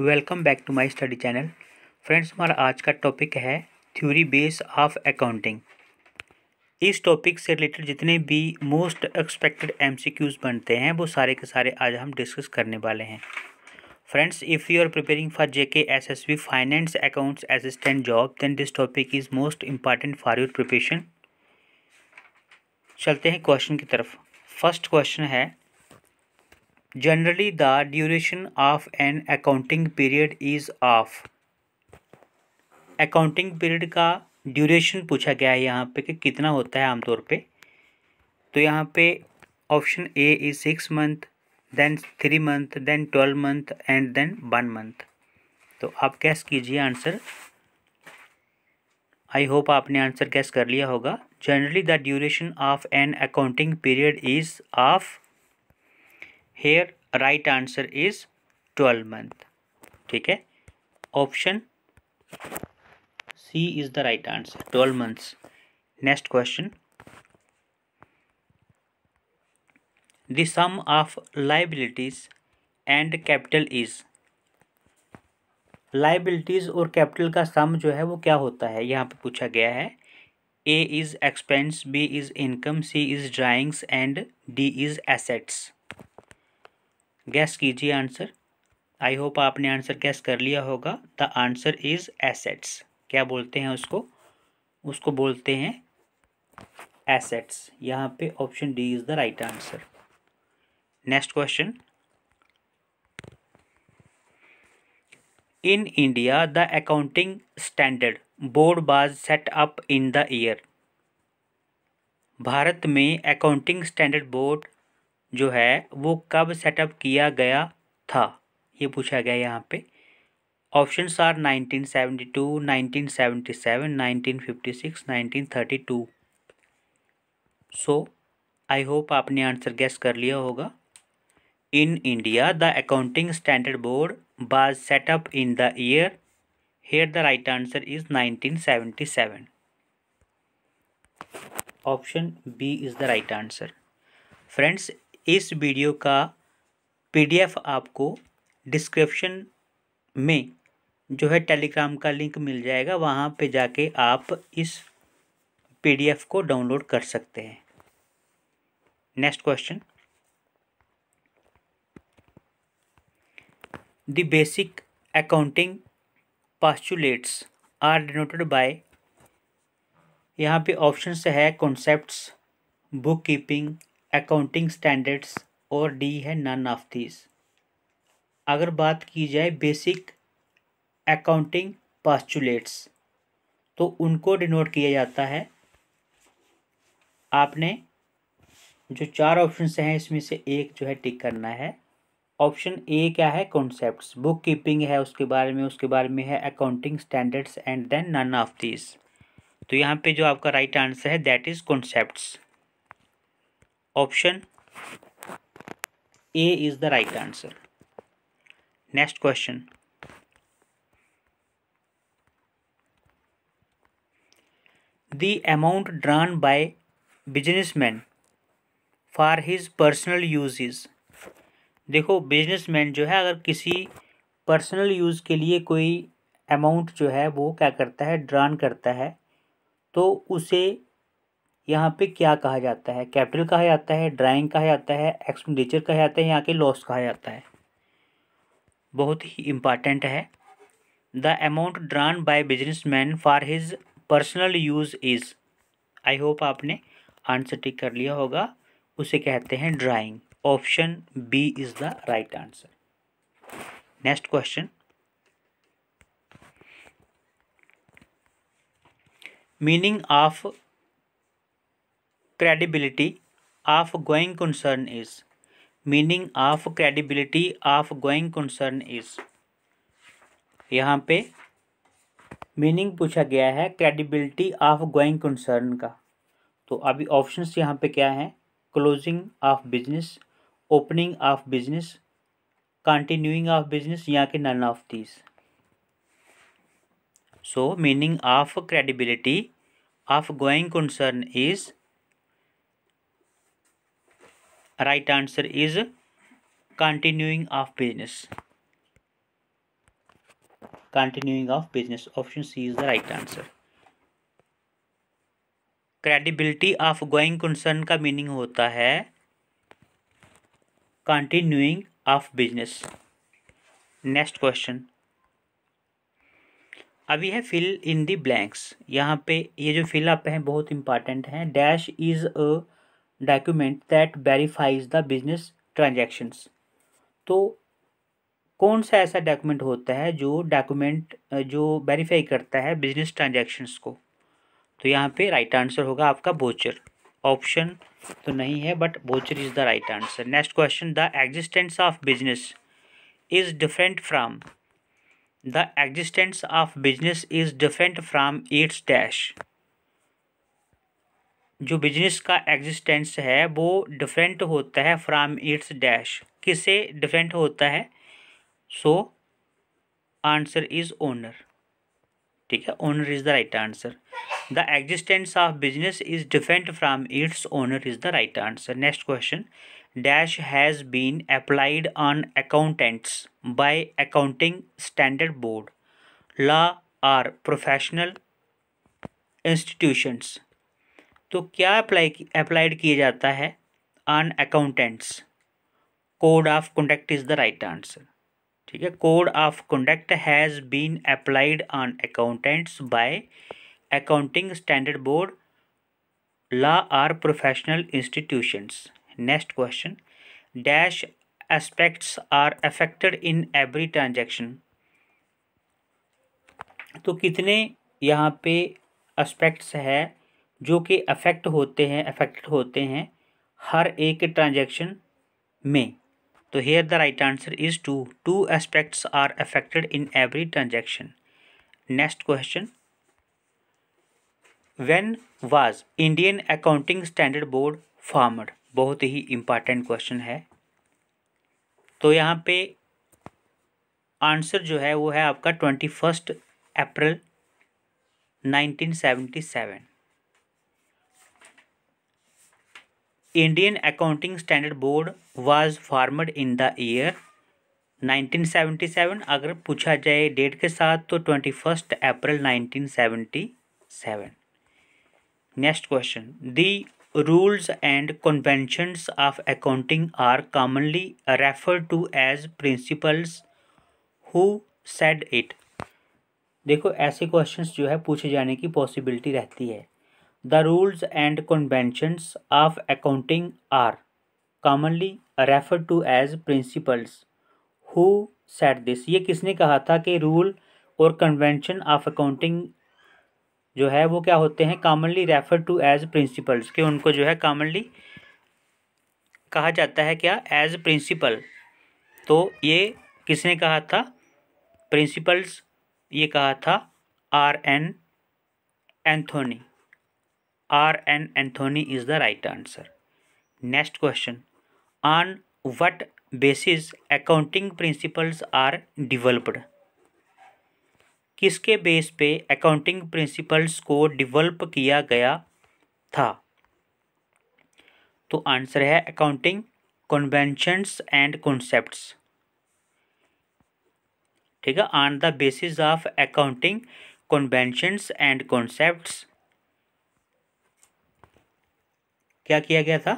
Welcome back to my study channel friends हमारा आज का टॉपिक है थ्योरी बेस ऑफ अकाउंटिंग इस टॉपिक से रिलेटेड जितने भी मोस्ट एक्सपेक्टेड एमसीक्यूज बनते हैं वो सारे के सारे आज हम डिस्कस करने वाले हैं friends if you are preparing for J K S S B finance accounts assistant job then this topic is most important for your preparation चलते हैं क्वेश्चन की तरफ फर्स्ट क्वेश्चन है Generally, the duration of an accounting period is of. Accounting period का duration पूछा गया है यहाँ पे कि कितना होता है आमतौर पे तो यहाँ पे option A is six month then three month then twelve month and then one month तो आप गैस कीजिए आंसर आई होप आपने आंसर गैस कर लिया होगा generally the duration of an accounting period is of here right answer is twelve month ठीक है option C is the right answer twelve months next question the sum of liabilities and capital is liabilities और capital का सम जो है वो क्या होता है यहाँ पे पूछा गया है A is expense B is income C is drawings and D is assets guess कीजिए आंसर आई होप आपने आंसर गैस कर लिया होगा द आंसर इज़ एसेट्स क्या बोलते हैं उसको उसको बोलते हैं एसेट्स यहाँ पे option D is the right answer next question in India the accounting standard board was set up in the year Bharat में अकाउंटिंग स्टैंडर्ड बोर्ड जो है वो कब सेटअप किया गया था ये पूछा गया यहाँ पे option are 1972, 1977, 1956, 1932 so I hope आपने आंसर गेस कर लिया होगा in India the accounting standard board was set up in the year here the right answer is 1977 option B is the right answer friends इस वीडियो का PDF आपको description में जो है टेलीग्राम का लिंक मिल जाएगा वहाँ पे जाके आप इस पीडीएफ को डाउनलोड कर सकते हैं next question the basic accounting postulates are denoted by यहाँ पे ऑप्शन है concepts book keeping accounting standards और डी है नन ऑफ दीज अगर बात की जाए बेसिक अकाउंटिंग पास्टुलेट्स तो उनको डिनोट किया जाता है आपने जो चार ऑप्शन हैं इसमें से एक जो है टिक करना है ऑप्शन ए क्या है कॉन्सेप्ट्स बुक कीपिंग है उसके बारे में उसके बारे में है accounting standards and then none of these तो यहाँ पे जो आपका राइट right आंसर है that is concepts option A is the right answer next question the amount drawn by businessman for his personal uses देखो बिजनेसमैन जो है अगर किसी पर्सनल यूज़ के लिए कोई अमाउंट जो है वो क्या करता है ड्रॉन करता है तो उसे यहाँ पे क्या कहा जाता है कैपिटल कहा जाता है ड्राइंग कहा जाता है एक्सपेंडिचर कहा जाता है यहाँ के लॉस कहा जाता है बहुत ही इम्पॉर्टेंट है the amount drawn by business man for his personal use is I hope आपने आंसर टिक कर लिया होगा उसे कहते हैं drawing option B is the right answer next question meaning of credibility of going concern is meaning of credibility of going concern is यहाँ पे meaning पूछा गया है क्रेडिबिलिटी ऑफ गोइंग कंसर्न का तो अभी ऑप्शंस यहाँ पे क्या हैं closing of business opening of business continuing of business यहाँ के none of this so meaning of credibility of going concern is right answer is continuing of business continuing of business option C is the right answer credibility of going concern का meaning होता है continuing of business next question अभी है fill in the blanks यहाँ पे ये जो fill up है बहुत इंपॉर्टेंट है dash is a document that verifies the business transactions तो कौन सा ऐसा डॉक्यूमेंट होता है जो डॉक्यूमेंट जो वेरीफाई करता है बिजनेस ट्रांजेक्शन्स को तो यहाँ पे राइट आंसर होगा आपका बोचर ऑप्शन तो नहीं है but voucher is the right answer next question the existence of business is different from the existence of business is different from its dash जो बिजनेस का एग्जिस्टेंस है वो डिफरेंट होता है फ्राम इट्स डैश किसे डिफरेंट होता है so answer is owner ठीक है owner is the right answer the existence of business is different from its owner is the right answer next question dash has been applied on accountants by accounting standard board law or professional institutions तो क्या apply applied किया जाता है on accountants code of conduct is the right answer ठीक है code of conduct has been applied on accountants by accounting standard board law or professional institutions next question dash aspects are affected in every transaction तो कितने यहाँ पे aspects है जो कि affect होते हैं अफेक्टेड होते हैं हर एक ट्रांजेक्शन में तो here the right answer is two two aspects are affected in every transaction next question when was Indian accounting standard board formed बहुत ही इम्पॉर्टेंट क्वेश्चन है तो यहाँ पे आंसर जो है वो है आपका twenty first April nineteen seventy seven Indian Accounting Standard Board was formed in the year 1977 अगर पूछा जाए डेट के साथ तो twenty first April nineteen seventy seven next question the rules and conventions of accounting are commonly refer to as principles who said it देखो ऐसे questions जो है पूछे जाने की पॉसिबिलिटी रहती है the rules and conventions of accounting are commonly refer to as principles Who said this ये किसने कहा था कि रूल और कन्वेंशन ऑफ अकाउंटिंग जो है वो क्या होते हैं commonly refer to as principles कि उनको जो है कॉमनली कहा जाता है क्या एज प्रिंसिपल तो ये किसने कहा था प्रिंसिपल्स ये कहा था R N Anthony R N Anthony is the right answer next question on what basis accounting principles are developed किसके बेस पे अकाउंटिंग प्रिंसिपल्स को डिवेल्प किया गया था तो आंसर है अकाउंटिंग कन्वेंशंस एंड कॉन्सेप्ट ठीक है on the basis of accounting conventions and concepts क्या किया गया था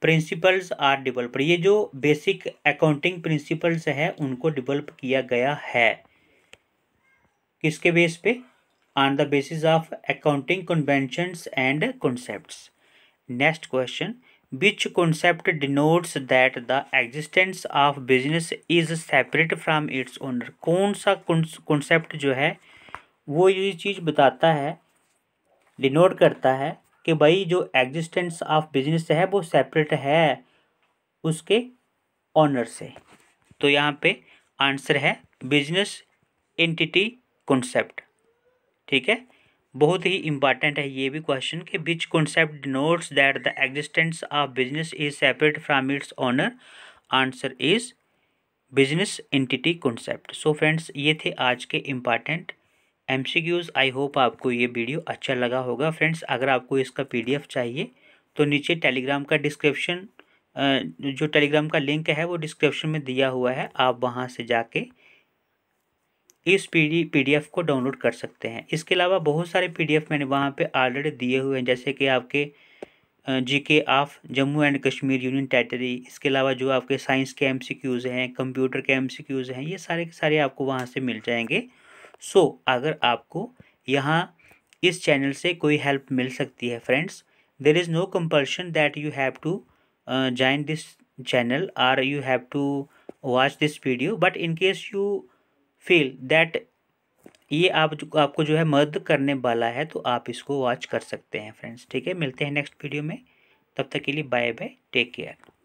प्रिंसिपल्स आर डिवेल्प ये जो बेसिक अकाउंटिंग प्रिंसिपल्स है उनको डिवेल्प किया गया है किसके बेस पे on the basis of accounting conventions and concept next question which concept denotes that the existence of business is separate from its owner कौन सा कॉन्सेप्ट जो है वो ये चीज़ बताता है डिनोट करता है कि भाई जो एग्जिस्टेंस ऑफ बिजनेस है वो सेपरेट है उसके ऑनर से तो यहाँ पे आंसर है बिजनेस एंटिटी कॉन्सेप्ट ठीक है बहुत ही इंपॉर्टेंट है ये भी क्वेश्चन कि which concept notes that the existence of business is separate from its owner answer is business entity concept so friends ये थे आज के इम्पॉर्टेंट एम आई होप आपको ये वीडियो अच्छा लगा होगा फ्रेंड्स अगर आपको इसका पी चाहिए तो नीचे टेलीग्राम का डिस्क्रिप्शन जो टेलीग्राम का लिंक है वो डिस्क्रिप्शन में दिया हुआ है आप वहाँ से जाके इस पी पीडीएफ को डाउनलोड कर सकते हैं इसके अलावा बहुत सारे पी मैंने वहाँ पे ऑलरेडी दिए हुए हैं जैसे कि आपके G K of Jammu and Kashmir union territory इसके अलावा जो आपके साइंस के एम हैं कंप्यूटर के एम हैं ये सारे के सारे आपको वहाँ से मिल जाएंगे सो so, अगर आपको यहाँ इस चैनल से कोई हेल्प मिल सकती है friends there is no compulsion that you have to join this channel or you have to watch this video but in case you feel that ये आप आपको जो है मदद करने वाला है तो आप इसको वॉच कर सकते हैं फ्रेंड्स ठीक है मिलते हैं नेक्स्ट वीडियो में तब तक के लिए बाय बाय टेक केयर